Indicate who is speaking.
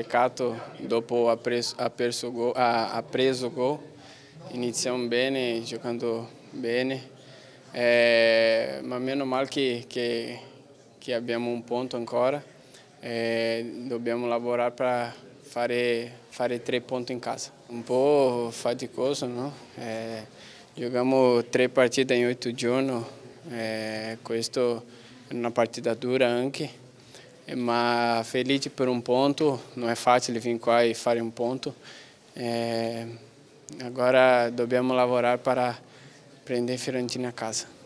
Speaker 1: peccato dopo ha preso, ha gol, ha, ha preso gol. Iniziamo bene, giocando bene, eh, ma meno male che, che, che, abbiamo un punto ancora. Eh, dobbiamo lavorare per fare, fare, tre punti in casa. Un po' faticoso, no? Eh, giochiamo tre partite in otto giorni, eh, questo è una partita dura anche. ma feliz por um ponto, não é fácil vir cá e fazer um ponto. É, agora devemos laborar para prender Fiorentina a casa.